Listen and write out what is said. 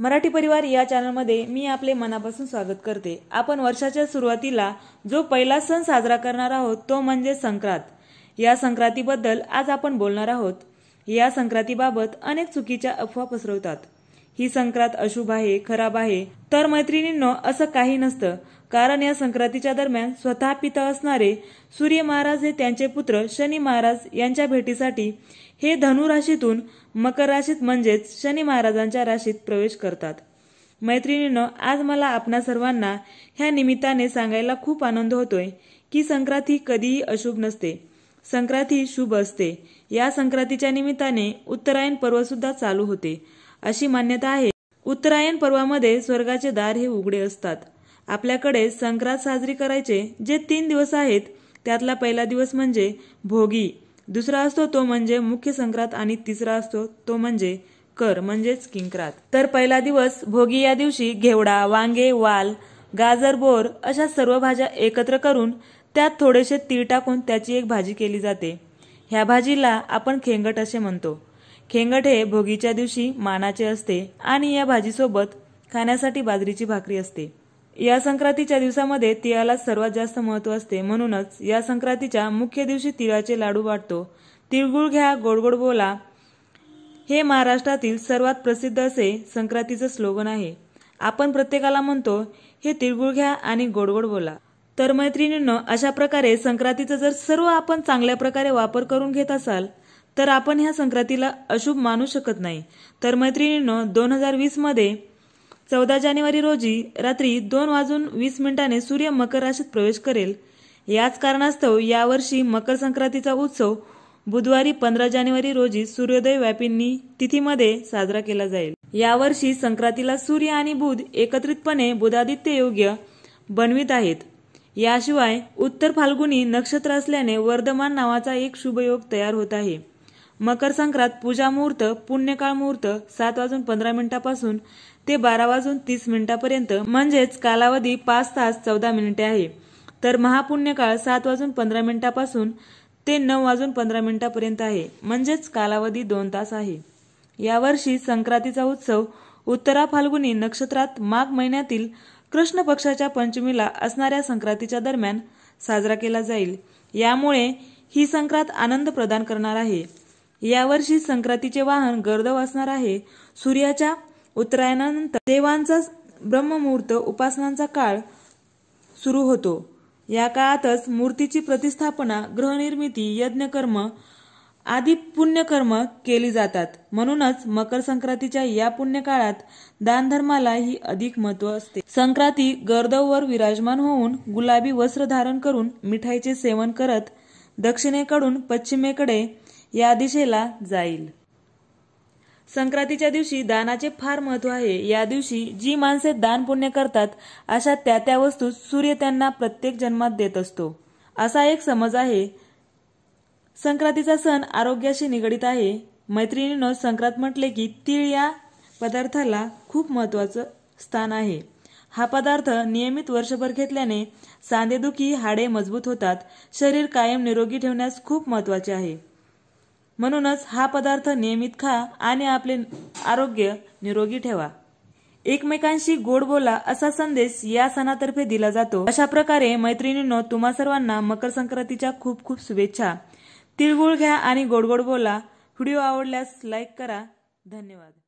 मराठी परिवार या चॅनलमध्ये मी आपले मनापासून स्वागत करते आपण वर्षाच्या सुरुवातीला जो पहिला सण साजरा करणार आहोत तो म्हणजे संक्रांत या संक्रांतीबद्दल आज आपण बोलणार आहोत या संक्रांतीबाबत अनेक चुकीच्या अफवा पसरवतात ही संक्रांत अशुभ आहे खराब आहे तर मैत्रिणींनो असं काही नसतं कारण या संक्रांतीच्या दरम्यान स्वतः पिता असणारे सूर्य महाराज हे त्यांचे पुत्र शनी महाराज यांच्या भेटीसाठी हे धनु राशीतून मकर राशीत म्हणजेच शनी महाराजांच्या राशीत प्रवेश करतात मैत्रिणींनो आज मला आपणा सर्वांना ह्या निमित्ताने सांगायला खूप आनंद होतोय की संक्रांत ही कधीही अशुभ नसते संक्रांत ही शुभ असते या संक्रांतीच्या निमित्ताने उत्तरायण पर्व सुद्धा चालू होते अशी मान्यता आहे उत्तरायण पर्वामध्ये स्वर्गाचे दार हे उघडे असतात आपल्याकडे संक्रांत साजरी करायचे जे तीन दिवस आहेत त्यातला पहिला दिवस म्हणजे भोगी दुसरा असतो तो म्हणजे मुख्य संक्रांत आणि तिसरा असतो तो म्हणजे कर म्हणजेच किंक्रात तर पहिला दिवस भोगी या दिवशी घेवडा वांगे वाल गाजर बोर अशा सर्व भाज्या एकत्र करून त्यात थोडेसे तीळ टाकून त्याची एक भाजी केली जाते ह्या भाजीला आपण खेंगट असे म्हणतो खेंगट हे भोगीच्या दिवशी मानाचे असते आणि या भाजीसोबत खाण्यासाठी बाजरीची भाकरी असते या संक्रांतीच्या दिवसामध्ये तिळाला सर्वात जास्त महत्त्व असते म्हणूनच या संक्रांतीच्या मुख्य दिवशी तिळाचे लाडू वाटतो तिळगुळ घ्या गोडगोड बोला हे महाराष्ट्रातील सर्वात प्रसिद्ध असे संक्रांतीचं स्लोगन आहे आपण प्रत्येकाला म्हणतो हे तिळगुळ घ्या आणि गोडगोड बोला तर मैत्रिणींनो अशा प्रकारे संक्रांतीचा जर सर्व आपण चांगल्या प्रकारे वापर करून घेत असाल तर आपण ह्या संक्रांतीला अशुभ मानू शकत नाही तर मैत्रिणीनं दोन हजार मध्ये चौदा जानेवारी रोजी रात्री दोन वाजून वीस मिनिटाने सूर्य मकर राशीत प्रवेश करेल याच कारणास्तव यावर्षी मकर संक्रांतीचा उत्सव बुधवारी पंधरा जानेवारी रोजी सूर्योदय व्यापींनी तिथीमध्ये साजरा केला जाईल यावर्षी संक्रांतीला सूर्य आणि बुध एकत्रितपणे बुधादित्य योग्य बनवित आहेत याशिवाय उत्तर फाल्गुनी नक्षत्र असल्याने वर्धमान नावाचा एक शुभयोग तयार होत आहे मकर संक्रांत पूजा मुहूर्त पुण्यकाळ मुहूर्त सात वाजून पंधरा मिनिटापासून ते बारा वाजून तीस मिनिटापर्यंत म्हणजेच कालावधी पाच तास चौदा मिनिटे आहे तर महापुण्यकाळ सात वाजून पंधरा मिनिटापासून ते नऊ वाजून पंधरा मिनिटापर्यंत आहे म्हणजेच कालावधी दोन तास आहे यावर्षी संक्रांतीचा उत्सव उत्तरा फाल्गुनी नक्षत्रात माघ महिन्यातील कृष्ण पक्षाच्या पंचमीला असणाऱ्या संक्रांतीच्या दरम्यान साजरा केला जाईल यामुळे ही संक्रांत आनंद प्रदान करणार आहे यावर्षी संक्रांतीचे वाहन गर्दव असणार आहे सूर्याच्या उत्तरायणानंतर देवांचा ब्रह्ममुहूर्त उपासनांचा काळ सुरू होतो या काळातच मूर्तीची प्रतिस्थापना गृहनिर्मिती यज्ञकर्म आदी पुण्यकर्म केली जातात म्हणूनच मकर संक्रांतीच्या या पुण्य काळात दानधर्माला ही अधिक महत्व असते संक्रांती गर्दववर विराजमान होऊन गुलाबी वस्त्र धारण करून मिठाईचे सेवन करत दक्षिणेकडून पश्चिमेकडे या दिशेला जाईल संक्रांतीच्या दिवशी दानाचे फार महत्व आहे या दिवशी जी माणसे दान पुण्य करतात अशा त्या त्या वस्तू सूर्य त्यांना प्रत्येक जन्मात देत असतो असा एक समज आहे संक्रांतीचा सण आरोग्याशी निगडीत आहे मैत्रिणीनं संक्रांत म्हटले की तीळ या पदार्थाला खूप महत्वाचं स्थान आहे हा पदार्थ नियमित वर्षभर घेतल्याने सांधेदुखी हाडे मजबूत होतात शरीर कायम निरोगी ठेवण्यास खूप महत्वाचे आहे म्हणूनच हा पदार्थ नियमित खा आणि आपले आरोग्य निरोगी ठेवा एकमेकांशी गोड बोला असा संदेश या सणातर्फे दिला जातो अशा प्रकारे मैत्रिणींनो तुम्हा सर्वांना मकर संक्रांतीच्या खूप खूप शुभेच्छा तिळगुळ घ्या आणि गोडगोड बोला व्हिडिओ आवडल्यास लाईक करा धन्यवाद